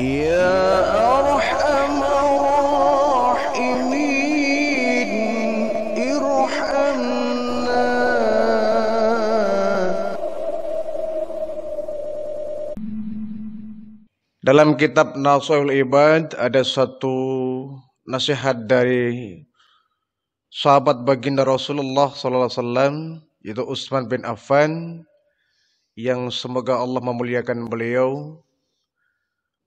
Ya Dalam kitab Nasihul Ibad ada satu nasihat dari sahabat baginda Rasulullah sallallahu alaihi wasallam yaitu Utsman bin Affan yang semoga Allah memuliakan beliau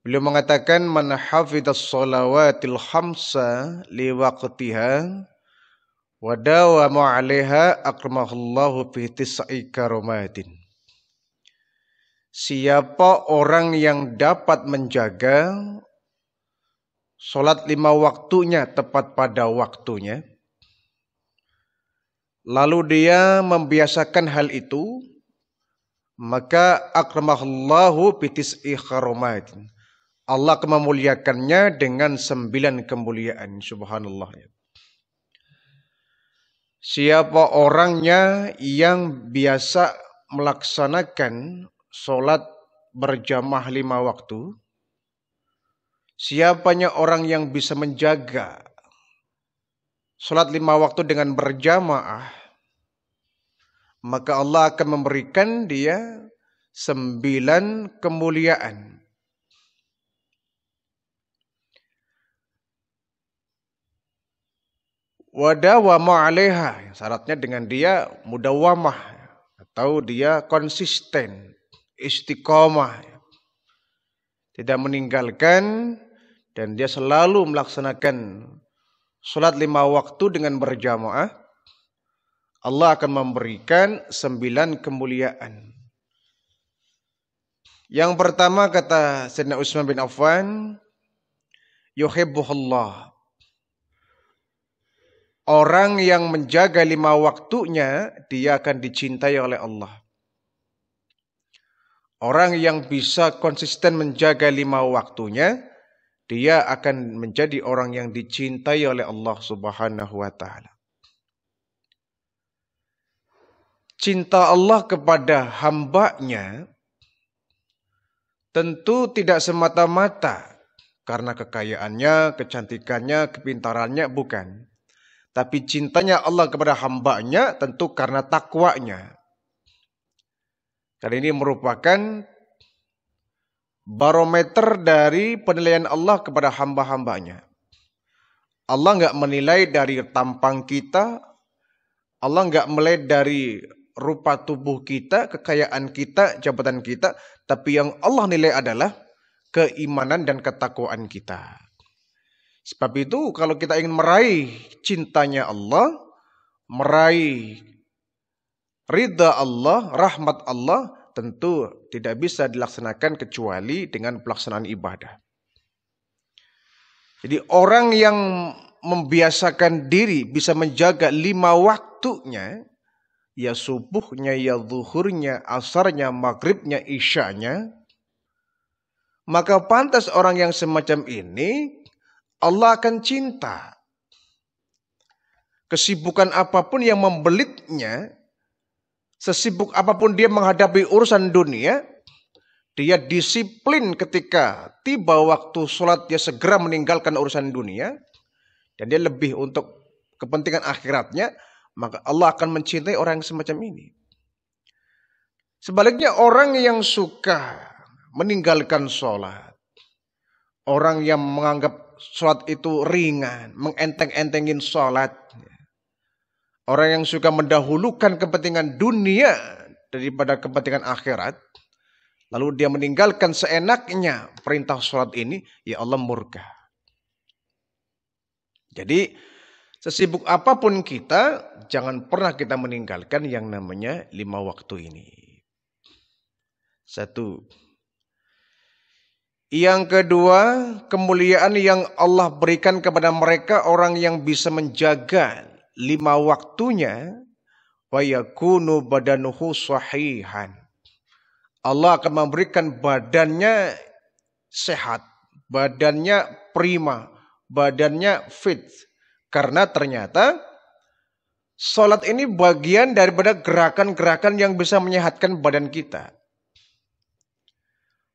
Beliau mengatakan man hafidzas shalawatil khamsa li waqtiha wa dawamu 'alaiha akramahullahu fi tis'i karomatin. Siapa orang yang dapat menjaga sholat lima waktunya tepat pada waktunya, lalu dia membiasakan hal itu, maka akramahullahu bitis ikharomatin. Allah memuliakannya dengan sembilan kemuliaan. Subhanallah. Siapa orangnya yang biasa melaksanakan sholat berjamaah lima waktu? Siapanya orang yang bisa menjaga sholat lima waktu dengan berjamaah? Maka Allah akan memberikan dia sembilan kemuliaan wadawama maaleha syaratnya dengan dia mudawamah atau dia konsisten istiqomah tidak meninggalkan dan dia selalu melaksanakan salat lima waktu dengan berjamaah Allah akan memberikan sembilan kemuliaan yang pertama kata Sayyidina Utsman bin Affan yuhibbuhullah Orang yang menjaga lima waktunya, dia akan dicintai oleh Allah. Orang yang bisa konsisten menjaga lima waktunya, dia akan menjadi orang yang dicintai oleh Allah Subhanahu wa taala. Cinta Allah kepada hambanya tentu tidak semata-mata karena kekayaannya, kecantikannya, kepintarannya, bukan. Tapi cintanya Allah kepada hambanya tentu karena takwanya. Karena ini merupakan barometer dari penilaian Allah kepada hamba-hambanya. Allah nggak menilai dari tampang kita, Allah nggak menilai dari rupa tubuh kita, kekayaan kita, jabatan kita, tapi yang Allah nilai adalah keimanan dan ketakwaan kita. Sebab itu kalau kita ingin meraih cintanya Allah, meraih ridha Allah, rahmat Allah, tentu tidak bisa dilaksanakan kecuali dengan pelaksanaan ibadah. Jadi orang yang membiasakan diri bisa menjaga lima waktunya, ya subuhnya, ya zuhurnya, asarnya, maghribnya, isyanya, maka pantas orang yang semacam ini Allah akan cinta. Kesibukan apapun yang membelitnya, sesibuk apapun dia menghadapi urusan dunia, dia disiplin ketika tiba waktu sholat dia segera meninggalkan urusan dunia, dan dia lebih untuk kepentingan akhiratnya, maka Allah akan mencintai orang semacam ini. Sebaliknya orang yang suka meninggalkan sholat, orang yang menganggap sholat itu ringan, mengenteng-entengin sholat. Orang yang suka mendahulukan kepentingan dunia daripada kepentingan akhirat, lalu dia meninggalkan seenaknya perintah sholat ini, ya Allah murka. Jadi sesibuk apapun kita, jangan pernah kita meninggalkan yang namanya lima waktu ini. Satu, yang kedua, kemuliaan yang Allah berikan kepada mereka orang yang bisa menjaga lima waktunya wa badanuhu sahihan. Allah akan memberikan badannya sehat, badannya prima, badannya fit. Karena ternyata sholat ini bagian daripada gerakan-gerakan yang bisa menyehatkan badan kita.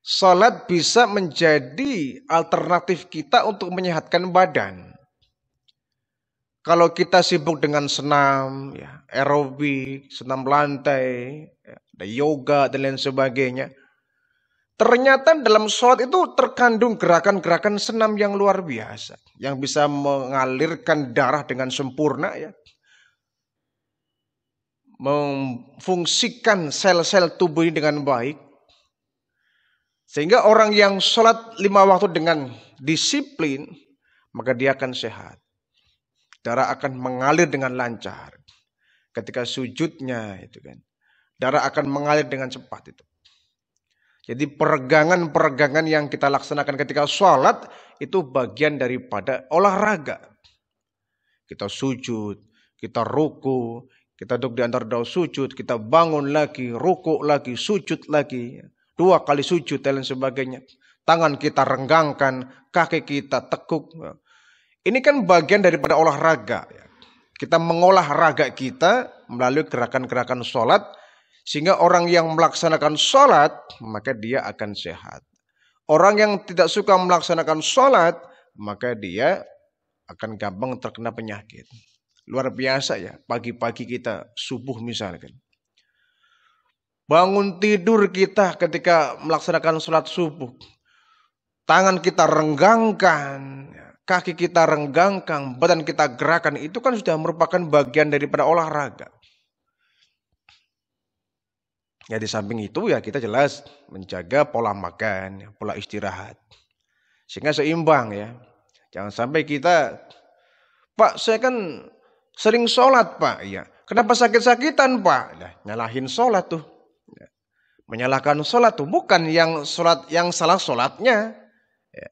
Sholat bisa menjadi alternatif kita untuk menyehatkan badan. Kalau kita sibuk dengan senam, ya, aerobik, senam lantai, ya, ada yoga dan lain sebagainya. Ternyata dalam sholat itu terkandung gerakan-gerakan senam yang luar biasa. Yang bisa mengalirkan darah dengan sempurna ya. Memfungsikan sel-sel tubuh ini dengan baik sehingga orang yang sholat lima waktu dengan disiplin, maka dia akan sehat. Darah akan mengalir dengan lancar. Ketika sujudnya itu kan. Darah akan mengalir dengan cepat itu. Jadi peregangan-peregangan yang kita laksanakan ketika sholat itu bagian daripada olahraga. Kita sujud, kita ruku, kita duduk di antara daun sujud, kita bangun lagi, ruku lagi, sujud lagi dua kali sujud dan sebagainya. Tangan kita renggangkan, kaki kita tekuk. Ini kan bagian daripada olahraga. Ya. Kita mengolah raga kita melalui gerakan-gerakan sholat. Sehingga orang yang melaksanakan sholat, maka dia akan sehat. Orang yang tidak suka melaksanakan sholat, maka dia akan gampang terkena penyakit. Luar biasa ya, pagi-pagi kita subuh misalkan. Bangun tidur kita ketika melaksanakan sholat subuh. Tangan kita renggangkan, kaki kita renggangkan, badan kita gerakan. Itu kan sudah merupakan bagian daripada olahraga. Ya di samping itu ya kita jelas menjaga pola makan, pola istirahat. Sehingga seimbang ya. Jangan sampai kita, Pak saya kan sering sholat pak. Ya. Kenapa sakit-sakitan pak? Nah, nyalahin sholat tuh menyalahkan sholat tuh bukan yang sholat yang salah sholatnya, ya.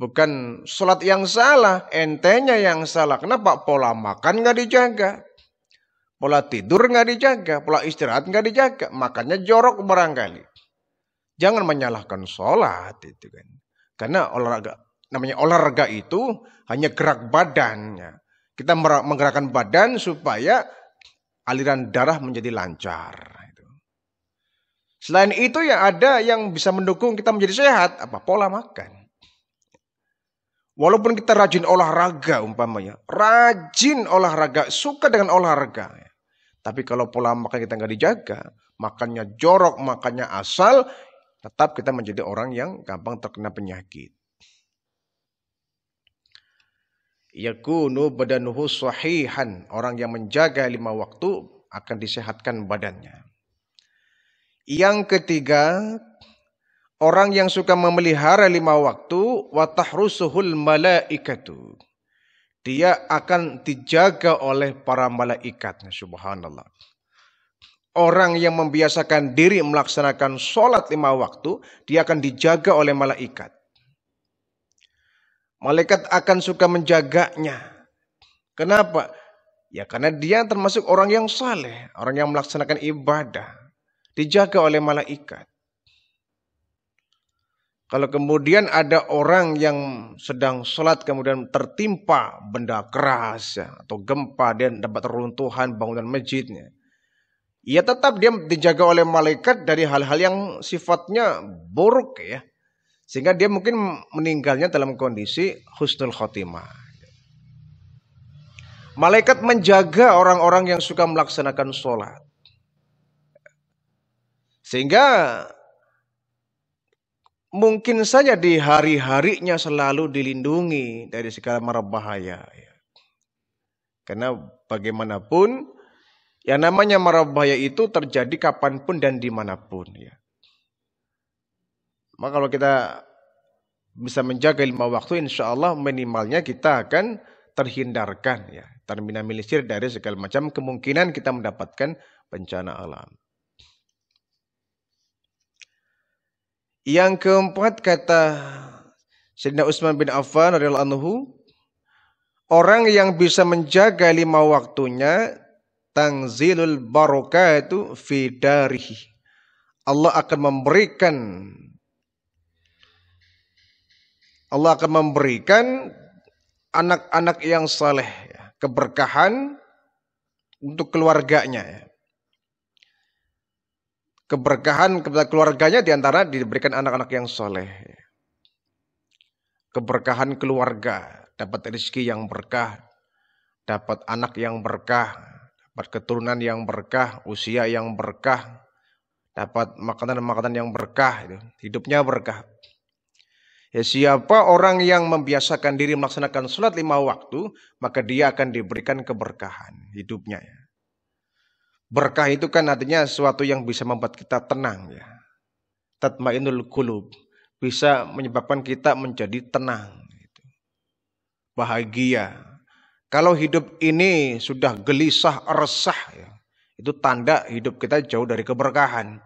bukan sholat yang salah, entenya yang salah. Kenapa pola makan nggak dijaga, pola tidur nggak dijaga, pola istirahat nggak dijaga, makanya jorok barangkali. Jangan menyalahkan sholat itu kan, karena olahraga namanya olahraga itu hanya gerak badannya. Kita menggerakkan badan supaya aliran darah menjadi lancar. Selain itu yang ada yang bisa mendukung kita menjadi sehat apa pola makan. Walaupun kita rajin olahraga umpamanya, rajin olahraga, suka dengan olahraga. Tapi kalau pola makan kita nggak dijaga, makannya jorok, makannya asal, tetap kita menjadi orang yang gampang terkena penyakit. Yakunu badanuhu sahihan. Orang yang menjaga lima waktu akan disehatkan badannya. Yang ketiga, orang yang suka memelihara lima waktu watahrusuhul malaikatu. Dia akan dijaga oleh para malaikat. Subhanallah. Orang yang membiasakan diri melaksanakan sholat lima waktu, dia akan dijaga oleh malaikat. Malaikat akan suka menjaganya. Kenapa? Ya karena dia termasuk orang yang saleh, orang yang melaksanakan ibadah dijaga oleh malaikat. Kalau kemudian ada orang yang sedang sholat kemudian tertimpa benda keras atau gempa dan dapat runtuhan bangunan masjidnya. Ia tetap dia dijaga oleh malaikat dari hal-hal yang sifatnya buruk ya. Sehingga dia mungkin meninggalnya dalam kondisi husnul khotimah. Malaikat menjaga orang-orang yang suka melaksanakan sholat. Sehingga mungkin saja di hari-harinya selalu dilindungi dari segala mara bahaya. Ya. Karena bagaimanapun yang namanya mara bahaya itu terjadi kapanpun dan dimanapun. Ya. Maka kalau kita bisa menjaga lima waktu, insya Allah minimalnya kita akan terhindarkan ya, terminimalisir dari segala macam kemungkinan kita mendapatkan bencana alam. Yang keempat kata Sayyidina Utsman bin Affan radhiyallahu anhu, orang yang bisa menjaga lima waktunya tangzilul itu fi darihi. Allah akan memberikan Allah akan memberikan anak-anak yang saleh keberkahan untuk keluarganya. Keberkahan kepada keluarganya diantara diberikan anak-anak yang soleh. Keberkahan keluarga, dapat rezeki yang berkah, dapat anak yang berkah, dapat keturunan yang berkah, usia yang berkah, dapat makanan-makanan yang berkah, hidupnya berkah. Ya, siapa orang yang membiasakan diri melaksanakan sholat lima waktu, maka dia akan diberikan keberkahan hidupnya. Ya. Berkah itu kan artinya sesuatu yang bisa membuat kita tenang ya. Tatmainul qulub bisa menyebabkan kita menjadi tenang gitu. bahagia. Kalau hidup ini sudah gelisah, resah ya, itu tanda hidup kita jauh dari keberkahan.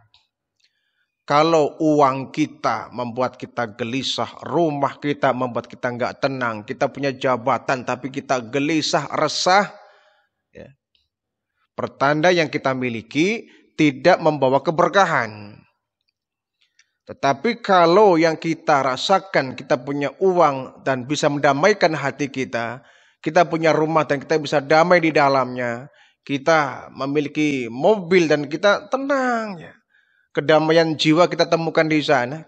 Kalau uang kita membuat kita gelisah, rumah kita membuat kita nggak tenang, kita punya jabatan tapi kita gelisah, resah, Pertanda yang kita miliki tidak membawa keberkahan. Tetapi kalau yang kita rasakan, kita punya uang dan bisa mendamaikan hati kita, kita punya rumah dan kita bisa damai di dalamnya, kita memiliki mobil dan kita tenang ya. Kedamaian jiwa kita temukan di sana.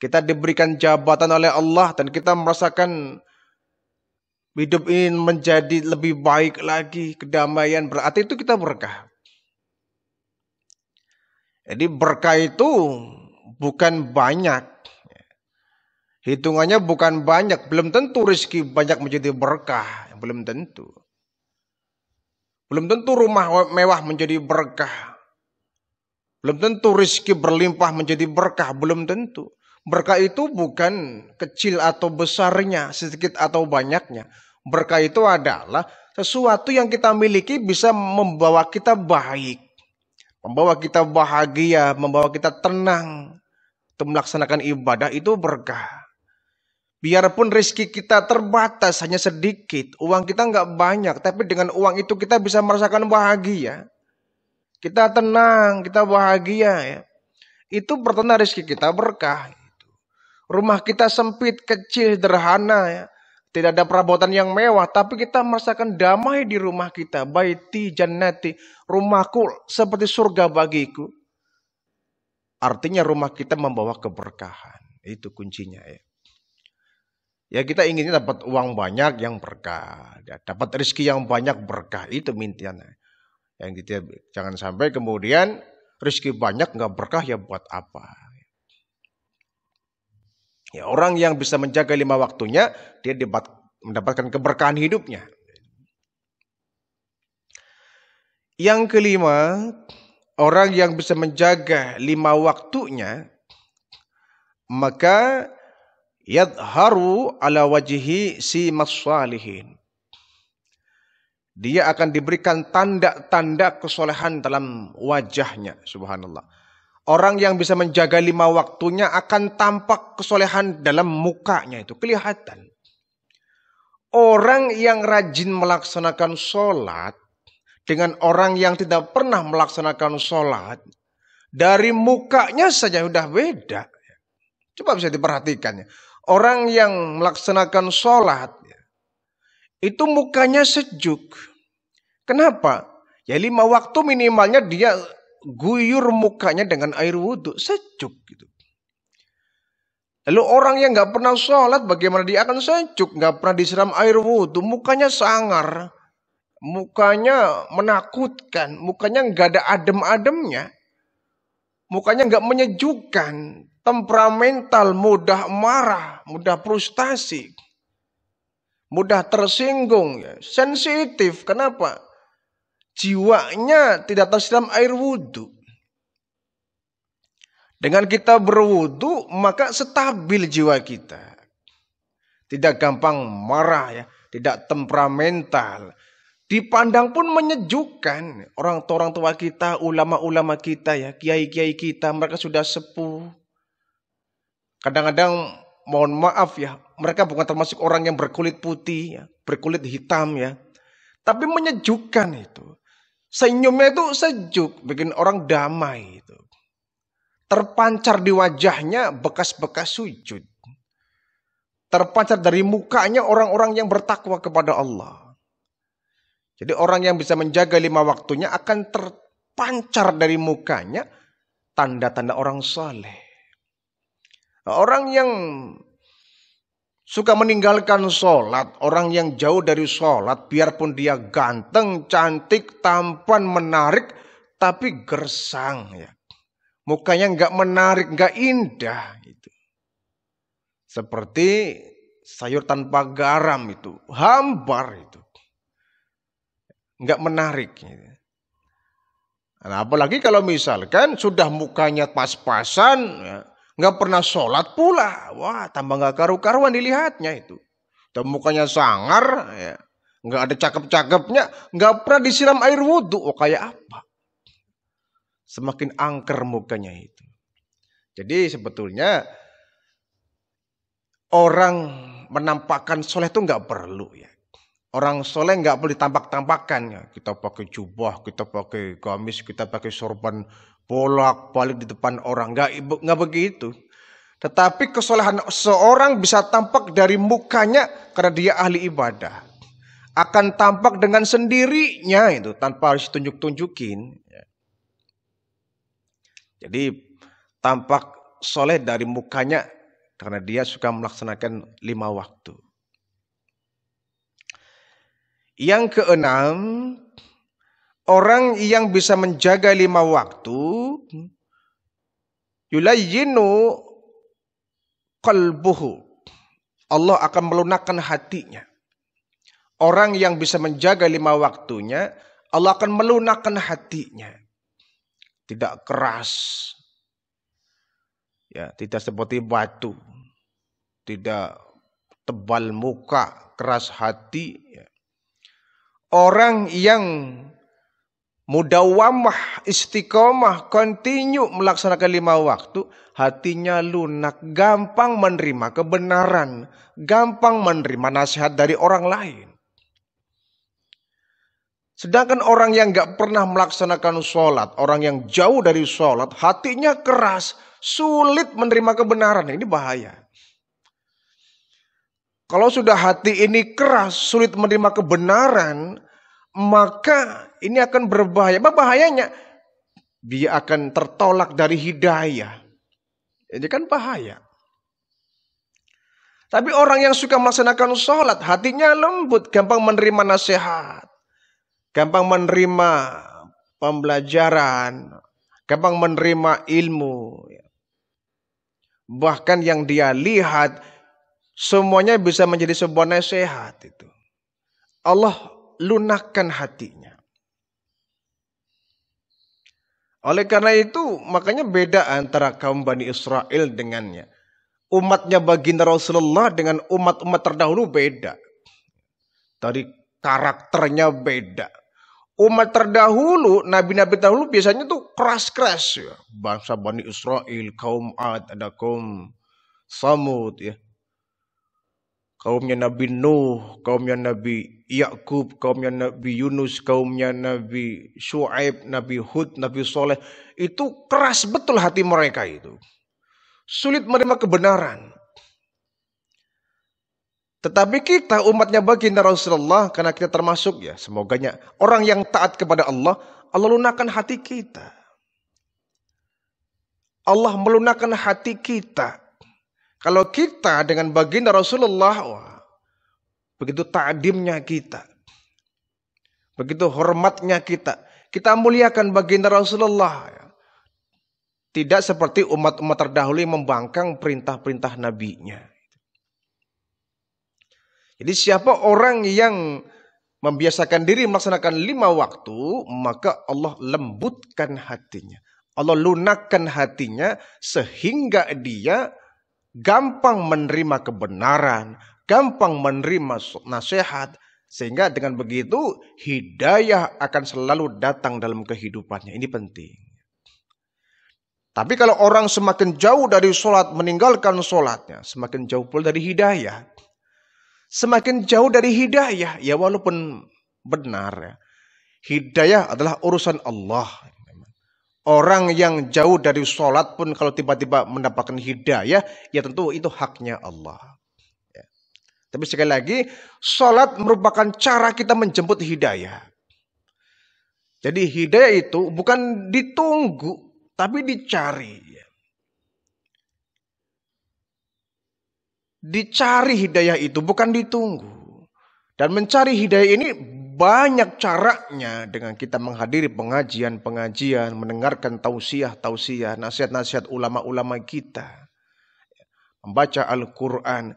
Kita diberikan jabatan oleh Allah dan kita merasakan hidup ini menjadi lebih baik lagi, kedamaian berarti itu kita berkah. Jadi berkah itu bukan banyak. Hitungannya bukan banyak, belum tentu rezeki banyak menjadi berkah, belum tentu. Belum tentu rumah mewah menjadi berkah. Belum tentu rezeki berlimpah menjadi berkah, belum tentu. Berkah itu bukan kecil atau besarnya, sedikit atau banyaknya. Berkah itu adalah sesuatu yang kita miliki bisa membawa kita baik, membawa kita bahagia, membawa kita tenang. Untuk melaksanakan ibadah itu berkah. Biarpun rezeki kita terbatas hanya sedikit, uang kita nggak banyak, tapi dengan uang itu kita bisa merasakan bahagia. Kita tenang, kita bahagia ya. Itu pertanda rezeki kita berkah. Gitu. Rumah kita sempit, kecil, sederhana ya tidak ada perabotan yang mewah, tapi kita merasakan damai di rumah kita. Baiti jannati, rumahku seperti surga bagiku. Artinya rumah kita membawa keberkahan. Itu kuncinya ya. Ya kita inginnya dapat uang banyak yang berkah. Ya, dapat rezeki yang banyak berkah. Itu mintiannya. Yang kita jangan sampai kemudian rezeki banyak nggak berkah ya buat apa. Ya, orang yang bisa menjaga lima waktunya, dia dapat mendapatkan keberkahan hidupnya. Yang kelima, orang yang bisa menjaga lima waktunya, maka yadharu ala wajihi si masyalihin. Dia akan diberikan tanda-tanda kesolehan dalam wajahnya, subhanallah. Orang yang bisa menjaga lima waktunya akan tampak kesolehan dalam mukanya itu kelihatan. Orang yang rajin melaksanakan sholat dengan orang yang tidak pernah melaksanakan sholat dari mukanya saja sudah beda. Coba bisa diperhatikan. Ya. Orang yang melaksanakan sholat itu mukanya sejuk. Kenapa? Ya lima waktu minimalnya dia guyur mukanya dengan air wudhu, sejuk gitu. Lalu orang yang nggak pernah sholat bagaimana dia akan sejuk, nggak pernah disiram air wudhu, mukanya sangar, mukanya menakutkan, mukanya nggak ada adem-ademnya, mukanya nggak menyejukkan, temperamental, mudah marah, mudah frustasi, mudah tersinggung, ya. sensitif. Kenapa? jiwanya tidak tersiram air wudhu. Dengan kita berwudhu maka stabil jiwa kita. Tidak gampang marah ya, tidak temperamental. Dipandang pun menyejukkan orang tua orang tua kita, ulama-ulama kita ya, kiai-kiai kita, mereka sudah sepuh. Kadang-kadang mohon maaf ya, mereka bukan termasuk orang yang berkulit putih, ya, berkulit hitam ya, tapi menyejukkan itu. Senyumnya itu sejuk, bikin orang damai itu. Terpancar di wajahnya bekas-bekas sujud. Terpancar dari mukanya orang-orang yang bertakwa kepada Allah. Jadi orang yang bisa menjaga lima waktunya akan terpancar dari mukanya tanda-tanda orang soleh. Orang yang Suka meninggalkan sholat, orang yang jauh dari sholat, biarpun dia ganteng, cantik, tampan, menarik, tapi gersang. Ya. Mukanya nggak menarik, nggak indah. Gitu. Seperti sayur tanpa garam itu, hambar itu. Nggak menarik. Gitu. Nah, apalagi kalau misalkan sudah mukanya pas-pasan, ya, Nggak pernah sholat pula. Wah, tambah nggak karu-karuan dilihatnya itu. Dan mukanya sangar, ya. nggak ada cakep-cakepnya, nggak pernah disiram air wudhu. Oh, kayak apa? Semakin angker mukanya itu. Jadi sebetulnya orang menampakkan soleh itu nggak perlu ya. Orang soleh nggak boleh tampak ya Kita pakai jubah, kita pakai gamis, kita pakai sorban bolak balik di depan orang. Nggak nggak begitu. Tetapi kesolehan seorang bisa tampak dari mukanya karena dia ahli ibadah. Akan tampak dengan sendirinya itu tanpa harus tunjuk-tunjukin. Ya. Jadi tampak soleh dari mukanya karena dia suka melaksanakan lima waktu. Yang keenam, orang yang bisa menjaga lima waktu, yulayyinu kalbuhu. Allah akan melunakkan hatinya. Orang yang bisa menjaga lima waktunya, Allah akan melunakkan hatinya. Tidak keras. Ya, tidak seperti batu. Tidak tebal muka, keras hati. Ya orang yang mudawamah istiqomah kontinu melaksanakan lima waktu hatinya lunak gampang menerima kebenaran gampang menerima nasihat dari orang lain sedangkan orang yang nggak pernah melaksanakan sholat orang yang jauh dari sholat hatinya keras sulit menerima kebenaran ini bahaya kalau sudah hati ini keras, sulit menerima kebenaran, maka ini akan berbahaya. Apa bahayanya? Dia akan tertolak dari hidayah. Ini kan bahaya. Tapi orang yang suka melaksanakan sholat, hatinya lembut, gampang menerima nasihat, gampang menerima pembelajaran, gampang menerima ilmu. Bahkan yang dia lihat, Semuanya bisa menjadi sebuah nasihat itu. Allah lunakkan hatinya. Oleh karena itu, makanya beda antara kaum Bani Israel dengannya. Umatnya baginda Rasulullah dengan umat-umat terdahulu beda. Dari karakternya beda. Umat terdahulu, nabi-nabi terdahulu biasanya tuh keras-keras ya. Bangsa Bani Israel, kaum Ad, ada kaum Samud ya kaumnya Nabi Nuh, kaumnya Nabi Yakub, kaumnya Nabi Yunus, kaumnya Nabi Shu'aib, Nabi Hud, Nabi Soleh. Itu keras betul hati mereka itu. Sulit menerima kebenaran. Tetapi kita umatnya baginda Rasulullah karena kita termasuk ya semoganya orang yang taat kepada Allah, Allah lunakan hati kita. Allah melunakkan hati kita kalau kita dengan baginda Rasulullah, wah, begitu takdimnya kita. Begitu hormatnya kita. Kita muliakan baginda Rasulullah. Ya. Tidak seperti umat-umat terdahulu yang membangkang perintah-perintah nabinya. Jadi siapa orang yang membiasakan diri melaksanakan lima waktu, maka Allah lembutkan hatinya. Allah lunakkan hatinya sehingga dia gampang menerima kebenaran, gampang menerima nasihat, sehingga dengan begitu hidayah akan selalu datang dalam kehidupannya. Ini penting. Tapi kalau orang semakin jauh dari sholat, meninggalkan sholatnya, semakin jauh pula dari hidayah. Semakin jauh dari hidayah, ya walaupun benar ya. Hidayah adalah urusan Allah. Orang yang jauh dari sholat pun kalau tiba-tiba mendapatkan hidayah, ya tentu itu haknya Allah. Ya. Tapi sekali lagi, sholat merupakan cara kita menjemput hidayah. Jadi hidayah itu bukan ditunggu, tapi dicari. Dicari hidayah itu bukan ditunggu. Dan mencari hidayah ini banyak caranya dengan kita menghadiri pengajian-pengajian, mendengarkan tausiah-tausiah, nasihat-nasihat ulama-ulama kita, membaca Al-Quran,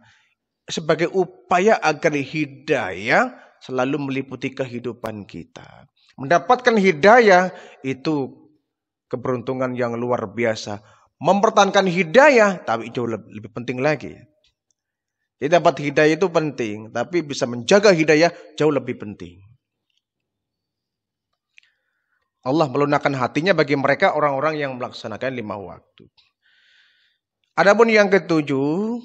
sebagai upaya agar hidayah selalu meliputi kehidupan kita. Mendapatkan hidayah itu keberuntungan yang luar biasa. Mempertahankan hidayah, tapi jauh lebih penting lagi. Jadi dapat hidayah itu penting, tapi bisa menjaga hidayah jauh lebih penting. Allah melunakkan hatinya bagi mereka orang-orang yang melaksanakan lima waktu. Adapun yang ketujuh,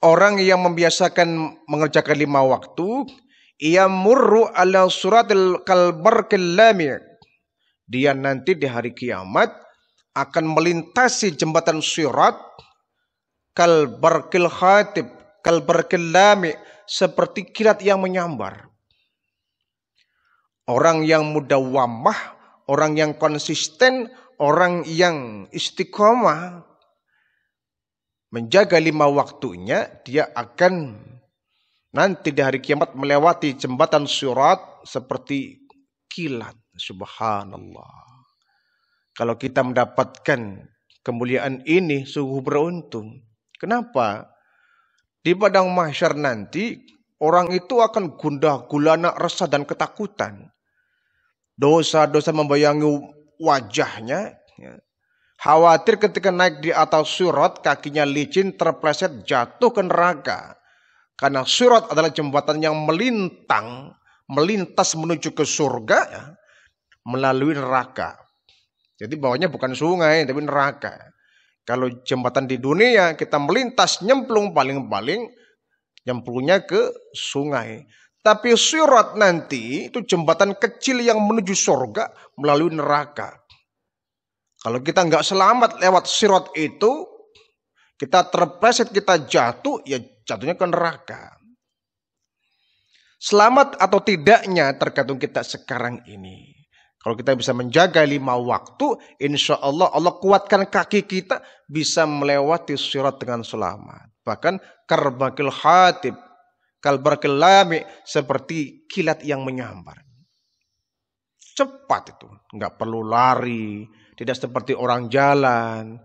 orang yang membiasakan mengerjakan lima waktu, ia murru ala suratil kalbar lami. Dia nanti di hari kiamat akan melintasi jembatan surat kalbar khatib, kalbar lami, seperti kilat yang menyambar. Orang yang mudah wamah orang yang konsisten, orang yang istiqomah menjaga lima waktunya, dia akan nanti di hari kiamat melewati jembatan surat seperti kilat. Subhanallah. Kalau kita mendapatkan kemuliaan ini sungguh beruntung. Kenapa? Di padang mahsyar nanti orang itu akan gundah gulana resah dan ketakutan. Dosa-dosa membayangi wajahnya. Ya. Khawatir ketika naik di atas surat, kakinya licin, terpleset, jatuh ke neraka. Karena surat adalah jembatan yang melintang, melintas menuju ke surga ya, melalui neraka. Jadi bawahnya bukan sungai, tapi neraka. Kalau jembatan di dunia, kita melintas nyemplung paling-paling, nyemplungnya ke sungai. Tapi surat nanti itu jembatan kecil yang menuju surga melalui neraka. Kalau kita nggak selamat lewat surat itu, kita terpleset, kita jatuh, ya jatuhnya ke neraka. Selamat atau tidaknya tergantung kita sekarang ini. Kalau kita bisa menjaga lima waktu, insya Allah Allah kuatkan kaki kita bisa melewati surat dengan selamat. Bahkan karbakil hatib, kalbarkil lami seperti kilat yang menyambar. Cepat itu, nggak perlu lari, tidak seperti orang jalan,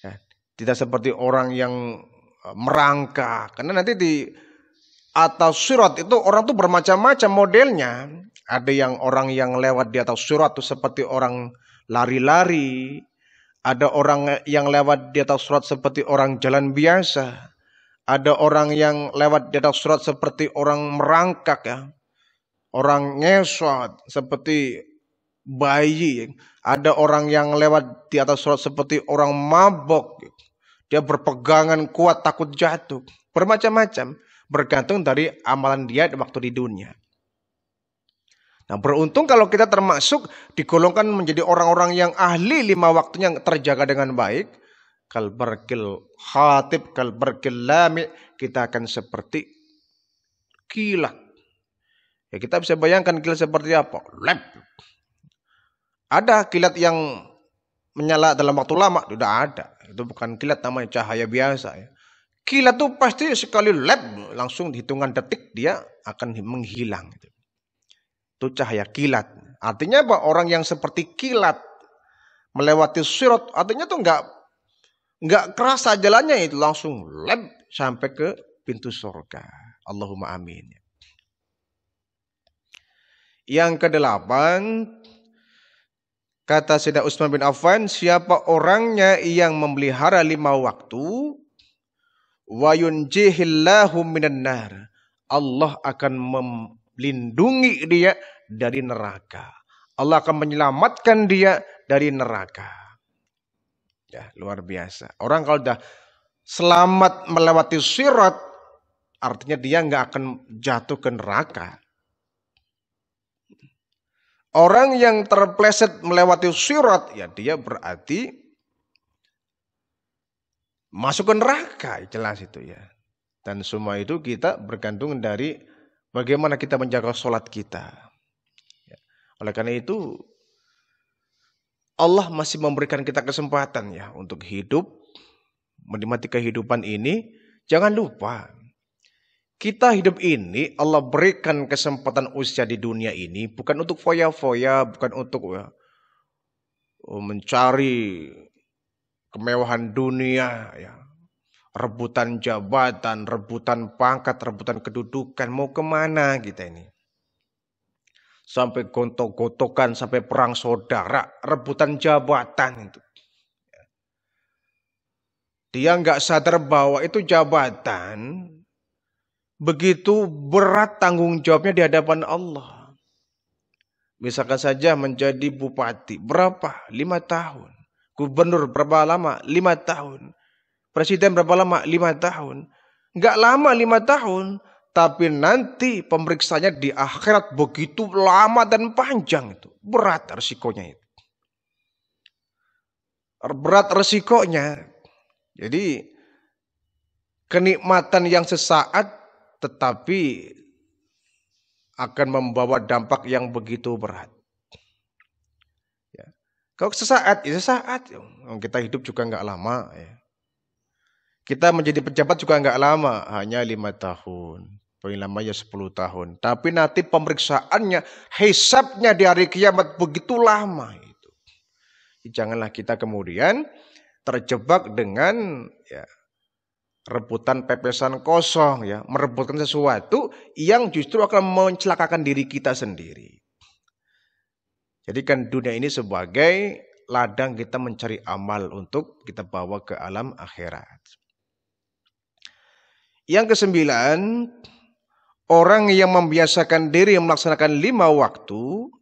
ya. tidak seperti orang yang eh, merangka Karena nanti di atas surat itu orang tuh bermacam-macam modelnya. Ada yang orang yang lewat di atas surat tuh seperti orang lari-lari. Ada orang yang lewat di atas surat seperti orang jalan biasa ada orang yang lewat di atas surat seperti orang merangkak ya. Orang ngesot seperti bayi. Ada orang yang lewat di atas surat seperti orang mabok. Dia berpegangan kuat takut jatuh. Bermacam-macam. Bergantung dari amalan dia waktu di dunia. Nah beruntung kalau kita termasuk digolongkan menjadi orang-orang yang ahli lima waktunya terjaga dengan baik kalbarkil khatib kalbarkil lami kita akan seperti kilat ya kita bisa bayangkan kilat seperti apa lab ada kilat yang menyala dalam waktu lama tidak ada itu bukan kilat namanya cahaya biasa ya kilat itu pasti sekali lab langsung hitungan detik dia akan menghilang itu cahaya kilat artinya apa orang yang seperti kilat melewati surut, artinya tuh nggak nggak kerasa jalannya itu langsung leb sampai ke pintu surga. Allahumma amin. Yang kedelapan, kata Syedah Utsman bin Affan, siapa orangnya yang memelihara lima waktu, wa yunjihillahu minan nar. Allah akan melindungi dia dari neraka. Allah akan menyelamatkan dia dari neraka. Ya, luar biasa. Orang kalau sudah selamat melewati sirat, artinya dia nggak akan jatuh ke neraka. Orang yang terpleset melewati sirat, ya dia berarti masuk ke neraka, jelas itu ya. Dan semua itu kita bergantung dari bagaimana kita menjaga sholat kita. Ya. Oleh karena itu Allah masih memberikan kita kesempatan ya untuk hidup, menikmati kehidupan ini. Jangan lupa, kita hidup ini Allah berikan kesempatan usia di dunia ini bukan untuk foya-foya, bukan untuk ya, mencari kemewahan dunia ya. Rebutan jabatan, rebutan pangkat, rebutan kedudukan, mau kemana kita ini? sampai gontok-gontokan, sampai perang saudara, rebutan jabatan itu. Dia nggak sadar bahwa itu jabatan begitu berat tanggung jawabnya di hadapan Allah. Misalkan saja menjadi bupati berapa? Lima tahun. Gubernur berapa lama? Lima tahun. Presiden berapa lama? Lima tahun. Nggak lama lima tahun. Tapi nanti pemeriksaannya di akhirat begitu lama dan panjang itu. Berat resikonya itu. Berat resikonya. Jadi kenikmatan yang sesaat tetapi akan membawa dampak yang begitu berat. Ya. Kalau sesaat, ya sesaat. Kita hidup juga nggak lama. Ya. Kita menjadi pejabat juga nggak lama, hanya lima tahun lamanya 10 tahun. Tapi nanti pemeriksaannya, hisapnya di hari kiamat begitu lama. Itu. Ya, janganlah kita kemudian terjebak dengan ya, rebutan pepesan kosong ya, merebutkan sesuatu yang justru akan mencelakakan diri kita sendiri. Jadi kan dunia ini sebagai ladang kita mencari amal untuk kita bawa ke alam akhirat. Yang kesembilan, orang yang membiasakan diri yang melaksanakan lima waktu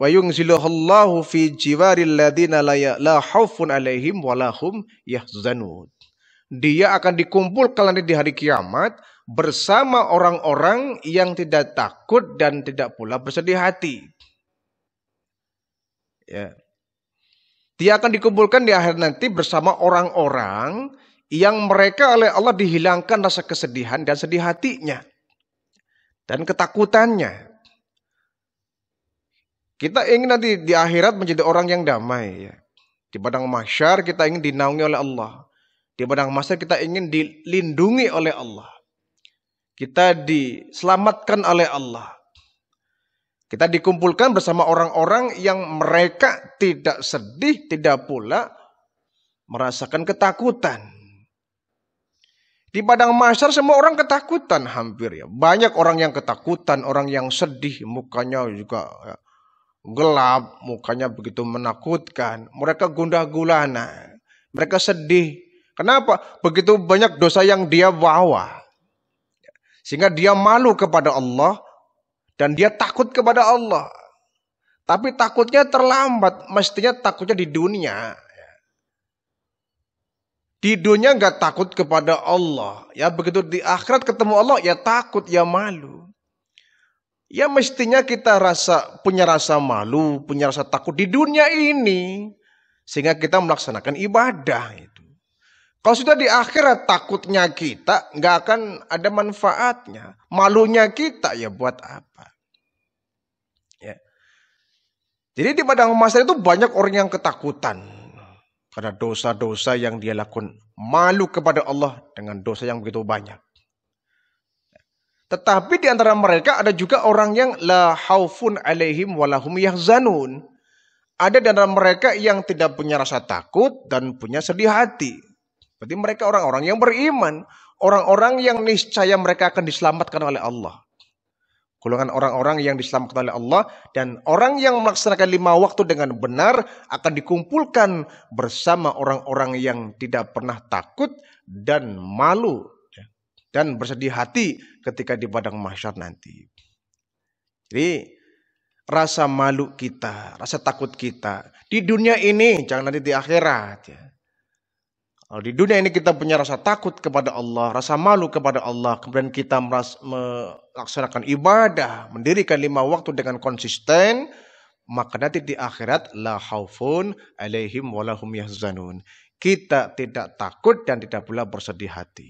wa yunzilullahu fi jiwaril ladina la khaufun ya, alaihim walahum yahzanun dia akan dikumpulkan nanti di hari kiamat bersama orang-orang yang tidak takut dan tidak pula bersedih hati. Ya. Dia akan dikumpulkan di akhir nanti bersama orang-orang yang mereka oleh Allah dihilangkan rasa kesedihan dan sedih hatinya dan ketakutannya. Kita ingin nanti di akhirat menjadi orang yang damai. Ya. Di padang mahsyar kita ingin dinaungi oleh Allah. Di padang masyar kita ingin dilindungi oleh Allah. Kita diselamatkan oleh Allah. Kita dikumpulkan bersama orang-orang yang mereka tidak sedih, tidak pula merasakan ketakutan. Di padang masyar semua orang ketakutan hampir ya. Banyak orang yang ketakutan, orang yang sedih, mukanya juga ya, gelap, mukanya begitu menakutkan. Mereka gundah gulana, mereka sedih. Kenapa? Begitu banyak dosa yang dia bawa. Sehingga dia malu kepada Allah dan dia takut kepada Allah. Tapi takutnya terlambat, mestinya takutnya di dunia. Di dunia nggak takut kepada Allah. Ya begitu di akhirat ketemu Allah ya takut ya malu. Ya mestinya kita rasa punya rasa malu, punya rasa takut di dunia ini sehingga kita melaksanakan ibadah itu. Kalau sudah di akhirat takutnya kita nggak akan ada manfaatnya. Malunya kita ya buat apa? Ya. Jadi di padang masa itu banyak orang yang ketakutan karena dosa-dosa yang dia lakukan. Malu kepada Allah dengan dosa yang begitu banyak. Tetapi di antara mereka ada juga orang yang la haufun alaihim walahum yahzanun. Ada di antara mereka yang tidak punya rasa takut dan punya sedih hati. Berarti mereka orang-orang yang beriman. Orang-orang yang niscaya mereka akan diselamatkan oleh Allah. Golongan orang-orang yang diselamatkan oleh Allah dan orang yang melaksanakan lima waktu dengan benar akan dikumpulkan bersama orang-orang yang tidak pernah takut dan malu ya, dan bersedih hati ketika di padang mahsyar nanti. Jadi rasa malu kita, rasa takut kita di dunia ini jangan nanti di akhirat ya. Kalau di dunia ini kita punya rasa takut kepada Allah, rasa malu kepada Allah, kemudian kita meras, melaksanakan ibadah, mendirikan lima waktu dengan konsisten, maka nanti di akhirat la haufun alaihim walahum yahzanun. Kita tidak takut dan tidak pula bersedih hati.